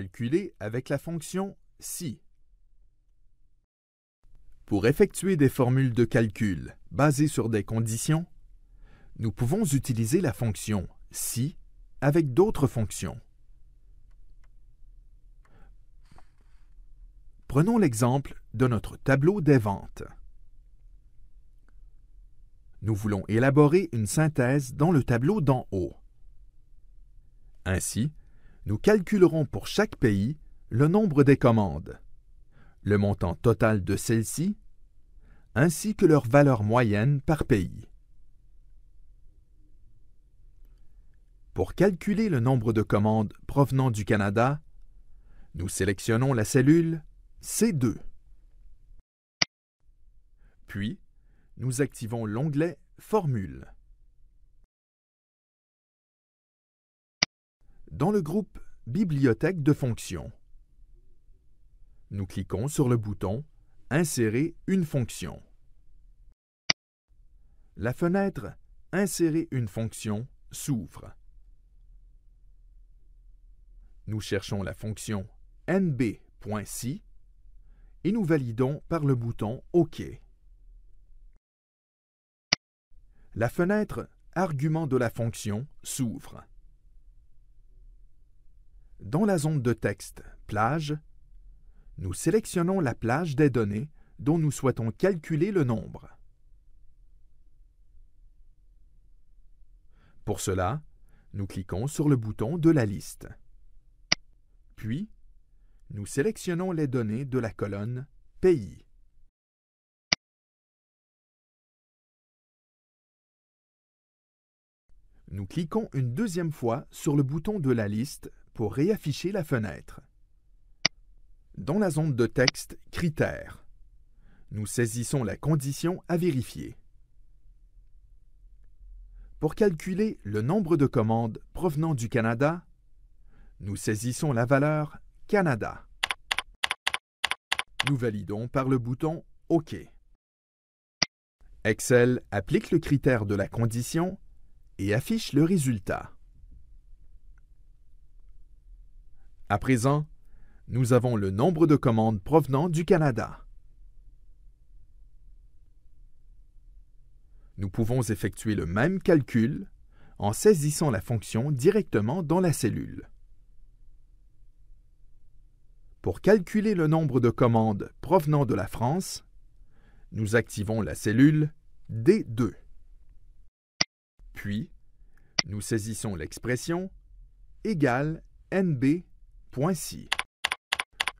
calculer avec la fonction si. Pour effectuer des formules de calcul basées sur des conditions, nous pouvons utiliser la fonction si avec d'autres fonctions. Prenons l'exemple de notre tableau des ventes. Nous voulons élaborer une synthèse dans le tableau d'en haut. Ainsi, nous calculerons pour chaque pays le nombre des commandes, le montant total de celles-ci, ainsi que leur valeur moyenne par pays. Pour calculer le nombre de commandes provenant du Canada, nous sélectionnons la cellule C2. Puis, nous activons l'onglet Formule. dans le groupe Bibliothèque de fonctions. Nous cliquons sur le bouton Insérer une fonction. La fenêtre Insérer une fonction s'ouvre. Nous cherchons la fonction nb.si et nous validons par le bouton OK. La fenêtre Argument de la fonction s'ouvre. Dans la zone de texte Plage, nous sélectionnons la plage des données dont nous souhaitons calculer le nombre. Pour cela, nous cliquons sur le bouton de la liste. Puis, nous sélectionnons les données de la colonne Pays. Nous cliquons une deuxième fois sur le bouton de la liste pour réafficher la fenêtre. Dans la zone de texte Critères, nous saisissons la condition à vérifier. Pour calculer le nombre de commandes provenant du Canada, nous saisissons la valeur Canada. Nous validons par le bouton OK. Excel applique le critère de la condition et affiche le résultat. À présent, nous avons le nombre de commandes provenant du Canada. Nous pouvons effectuer le même calcul en saisissant la fonction directement dans la cellule. Pour calculer le nombre de commandes provenant de la France, nous activons la cellule D2. Puis, nous saisissons l'expression égale NB 6.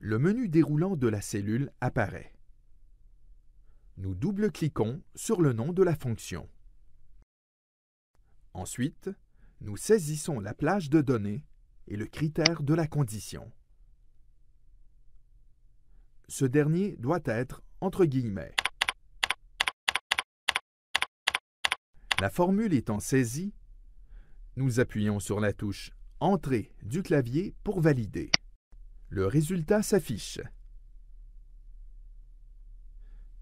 Le menu déroulant de la cellule apparaît. Nous double-cliquons sur le nom de la fonction. Ensuite, nous saisissons la plage de données et le critère de la condition. Ce dernier doit être entre guillemets. La formule étant saisie, nous appuyons sur la touche Entrée du clavier pour valider. Le résultat s'affiche.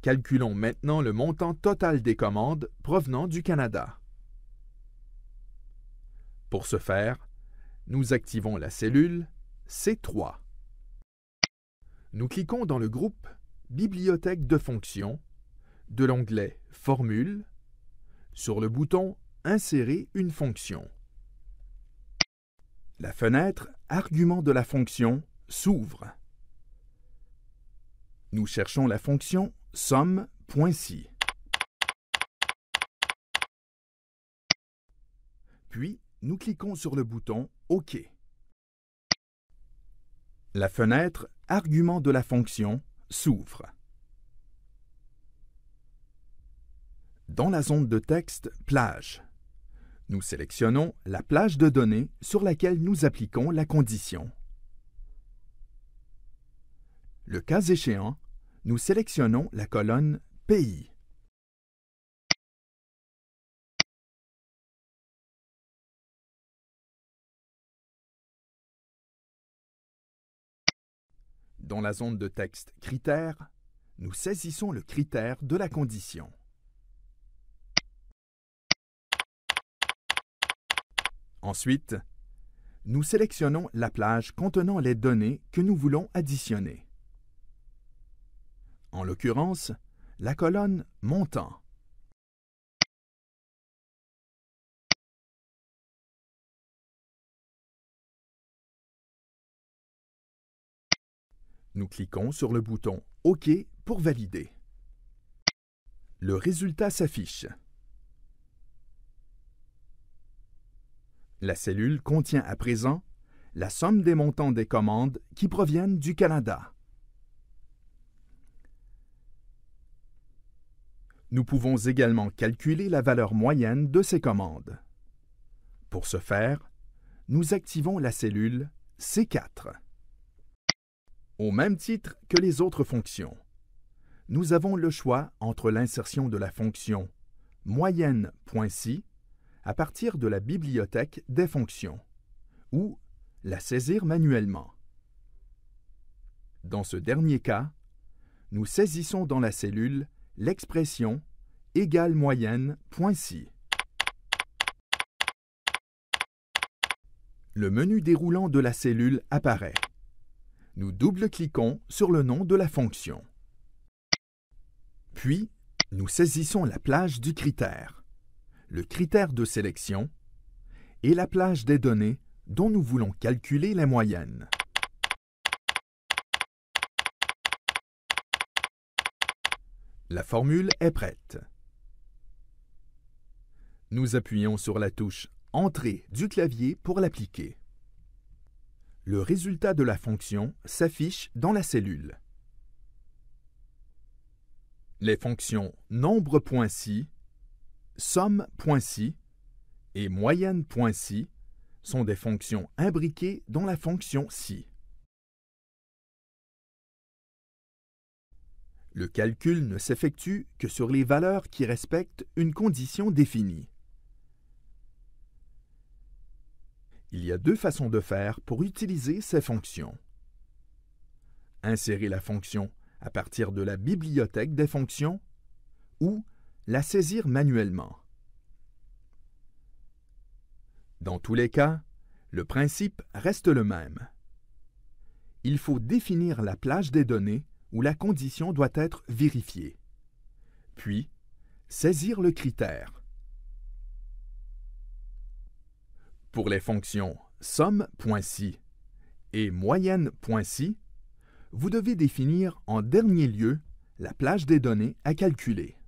Calculons maintenant le montant total des commandes provenant du Canada. Pour ce faire, nous activons la cellule C3. Nous cliquons dans le groupe Bibliothèque de fonctions de l'onglet Formule sur le bouton Insérer une fonction. La fenêtre argument de la fonction s'ouvre. Nous cherchons la fonction somme.si. Puis, nous cliquons sur le bouton OK. La fenêtre argument de la fonction s'ouvre. Dans la zone de texte plage, nous sélectionnons la plage de données sur laquelle nous appliquons la condition. Le cas échéant, nous sélectionnons la colonne Pays. Dans la zone de texte Critères, nous saisissons le critère de la condition. Ensuite, nous sélectionnons la plage contenant les données que nous voulons additionner. En l'occurrence, la colonne Montant. Nous cliquons sur le bouton OK pour valider. Le résultat s'affiche. La cellule contient à présent la somme des montants des commandes qui proviennent du Canada. Nous pouvons également calculer la valeur moyenne de ces commandes. Pour ce faire, nous activons la cellule C4. Au même titre que les autres fonctions, nous avons le choix entre l'insertion de la fonction moyenne.si à partir de la bibliothèque des fonctions ou la saisir manuellement. Dans ce dernier cas, nous saisissons dans la cellule l'expression égale moyenne Le menu déroulant de la cellule apparaît. Nous double-cliquons sur le nom de la fonction. Puis, nous saisissons la plage du critère le critère de sélection et la plage des données dont nous voulons calculer la moyenne. La formule est prête. Nous appuyons sur la touche « Entrée » du clavier pour l'appliquer. Le résultat de la fonction s'affiche dans la cellule. Les fonctions nombre.si somme.si et moyenne.ci sont des fonctions imbriquées dans la fonction si. Le calcul ne s'effectue que sur les valeurs qui respectent une condition définie. Il y a deux façons de faire pour utiliser ces fonctions. Insérer la fonction à partir de la bibliothèque des fonctions ou la saisir manuellement. Dans tous les cas, le principe reste le même. Il faut définir la plage des données où la condition doit être vérifiée. Puis, saisir le critère. Pour les fonctions somme.si et moyenne.si, vous devez définir en dernier lieu la plage des données à calculer.